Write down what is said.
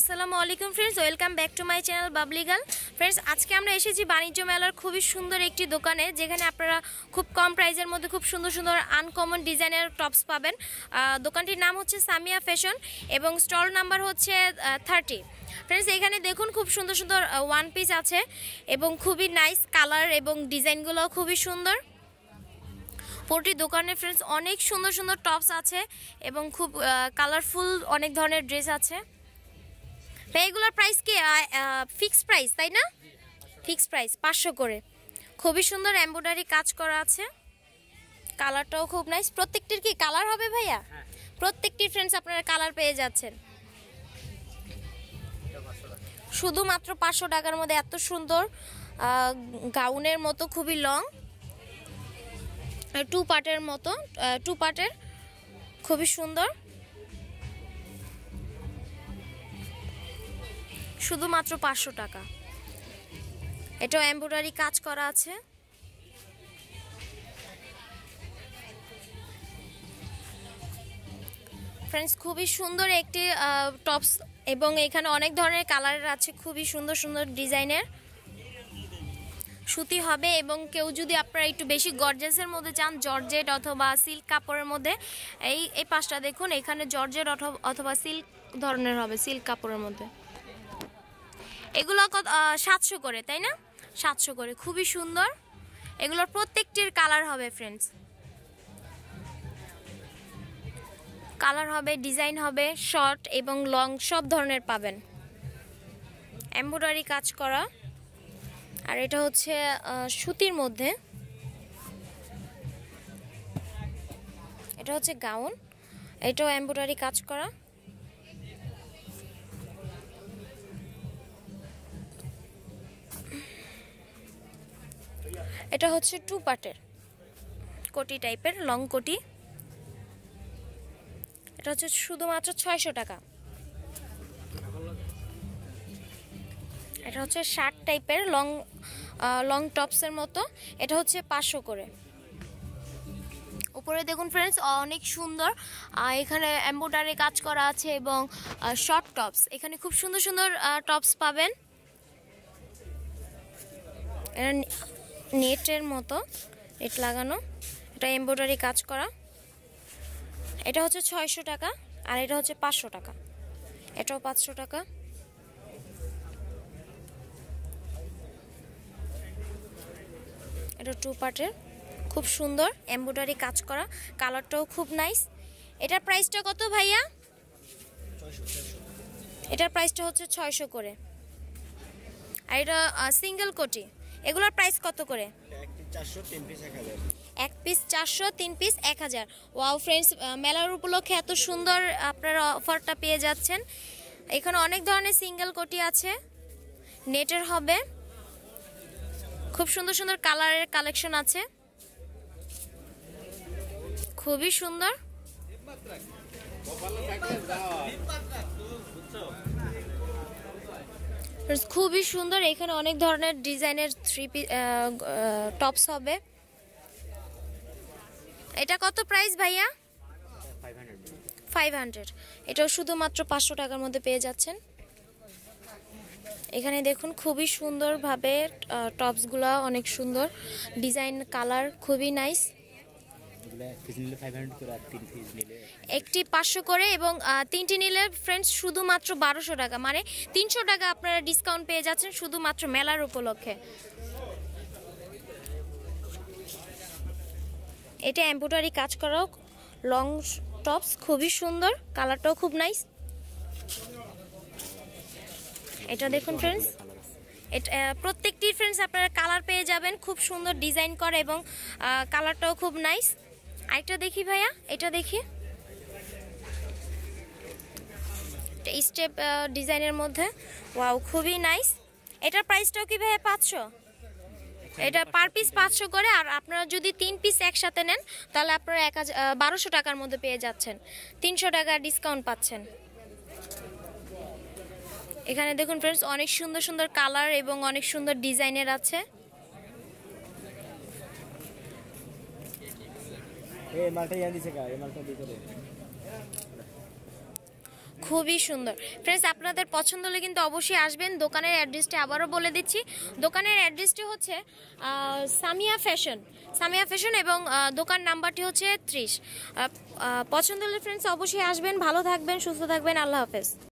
আসসালামু আলাইকুম friends welcome back to my channel bubbly girl friends আজকে আমরা এসেছি বাণিজ্য মেলার খুবই সুন্দর একটি দোকানে যেখানে আপনারা খুব কম প্রাইজের মধ্যে খুব সুন্দর সুন্দর আনকমন ডিজাইনের টপস পাবেন দোকানটির নাম হচ্ছে সামিয়া ফ্যাশন এবং স্টল নাম্বার হচ্ছে থার্টি ফ্রেন্ডস এখানে দেখুন খুব সুন্দর সুন্দর ওয়ান পিস আছে এবং খুবই নাইস কালার এবং ডিজাইনগুলো খুবই সুন্দর পোলট্রি দোকানে ফ্রেন্ডস অনেক সুন্দর সুন্দর টপস আছে এবং খুব কালারফুল অনেক ধরনের ড্রেস আছে এইগুলোর প্রাইস কি ফিক্স প্রাইস তাই না ফিক্স প্রাইস পাঁচশো করে খুবই সুন্দর এম্ব্রয়ডারি কাজ করা আছে কালারটাও খুব নাইস প্রত্যেকটির কি কালার হবে ভাইয়া হ্যাঁ। প্রত্যেকটি ফ্রেন্ডস আপনারা কালার পেয়ে যাচ্ছেন শুধুমাত্র পাঁচশো টাকার মধ্যে এত সুন্দর গাউনের মতো খুবই লং টু পার্টের মতো টু পার্টের খুবই সুন্দর শুধুমাত্র পাঁচশো টাকা এটাও এম্ব্রয়ডারি কাজ করা আছে ফ্রেন্ডস খুবই সুন্দর একটি টপস এবং এখানে অনেক ধরনের কালারের আছে খুবই সুন্দর সুন্দর ডিজাইনের সুতি হবে এবং কেউ যদি আপনারা একটু বেশি গর্জেসের মধ্যে চান জর্জেট অথবা সিল্ক কাপড়ের মধ্যে এই এই পাশটা দেখুন এখানে জর্জেট অথবা সিল্ক ধরনের হবে সিল্ক কাপড়ের মধ্যে এগুলো কত সাতশো করে তাই না সাতশো করে খুবই সুন্দর এগুলোর প্রত্যেকটির কালার হবে ফ্রেন্ডস কালার হবে ডিজাইন হবে শর্ট এবং লং সব ধরনের পাবেন এম্ব্রয়ডারি কাজ করা আর এটা হচ্ছে সুতির মধ্যে এটা হচ্ছে গাউন এটাও এম্ব্রয়ডারি কাজ করা এটা হচ্ছে টু পার্টের কোটি টাইপের লং কোটি এটা হচ্ছে শুধুমাত্র ছয়শো টাকা এটা হচ্ছে শার্ট টাইপের লং লং টপসের মতো এটা হচ্ছে পাঁচশো করে উপরে দেখুন ফ্রেন্ডস অনেক সুন্দর এখানে অ্যাম্বোডারে কাজ করা আছে এবং শর্ট টপস এখানে খুব সুন্দর সুন্দর টপস পাবেন নেটের মতো নেট লাগানো এটা এমব্রয়ডারি কাজ করা এটা হচ্ছে ছয়শো টাকা আর এটা হচ্ছে পাঁচশো টাকা এটাও পাঁচশো টাকা এটা টু পার্টের খুব সুন্দর এমব্রয়ডারি কাজ করা কালারটাও খুব নাইস এটার প্রাইসটা কত ভাইয়া এটার প্রাইসটা হচ্ছে ছয়শো করে আর এটা সিঙ্গেল কোটি এগুলোর প্রাইস কত করে এক পিস চারশো তিন পিস এক হাজার ওয়াও ফ্রেন্ডস মেলার উপলক্ষে এত সুন্দর আপনারা অফারটা পেয়ে যাচ্ছেন এখানে অনেক ধরনের সিঙ্গেল কোটি আছে নেটের হবে খুব সুন্দর সুন্দর কালারের কালেকশন আছে খুবই সুন্দর খুবই সুন্দর এখানে অনেক ধরনের ডিজাইনের থ্রি টপস হবে এটা কত প্রাইস ভাইয়া ফাইভ হান্ড্রেড এটাও শুধুমাত্র পাঁচশো টাকার মধ্যে পেয়ে যাচ্ছেন এখানে দেখুন খুবই সুন্দরভাবে টপসগুলো অনেক সুন্দর ডিজাইন কালার খুবই নাইস একটি পাঁচশো করে এবং তিনটি নিলে ফ্রেন্ডস শুধুমাত্র বারোশো টাকা মানে তিনশো টাকা আপনারা ডিসকাউন্ট পেয়ে যাচ্ছেন শুধুমাত্র মেলার উপলক্ষে এটা এম্ব্রয়ডারি কাজ করাও লং টপস খুবই সুন্দর কালারটাও খুব নাইস এটা দেখুন ফ্রেন্ডস এটা প্রত্যেকটি ফ্রেন্ডস আপনারা কালার পেয়ে যাবেন খুব সুন্দর ডিজাইন করে এবং কালারটাও খুব নাইস আরেকটা দেখি ভাইয়া এটা দেখি স্টেপ ডিজাইনের মধ্যে ওয়াও খুবই নাইস এটার প্রাইসটাও কি ভাইয়া পাঁচশো এটা পার পিস পাঁচশো করে আর আপনারা যদি তিন পিস একসাথে নেন তাহলে আপনারা এক বারোশো টাকার মধ্যে পেয়ে যাচ্ছেন তিনশো টাকা ডিসকাউন্ট পাচ্ছেন এখানে দেখুন ফ্রেন্ডস অনেক সুন্দর সুন্দর কালার এবং অনেক সুন্দর ডিজাইনের আছে খুবই সুন্দর ফ্রেন্ডস আপনাদের পছন্দ হলে কিন্তু অবশ্যই আসবেন দোকানের অ্যাড্রেসটি আবারও বলে দিচ্ছি দোকানের অ্যাড্রেসটি হচ্ছে সামিয়া ফ্যাশন সামিয়া ফ্যাশন এবং দোকান নাম্বারটি হচ্ছে ত্রিশ পছন্দ হলে ফ্রেন্ডস অবশ্যই আসবেন ভালো থাকবেন সুস্থ থাকবেন আল্লাহ হাফেজ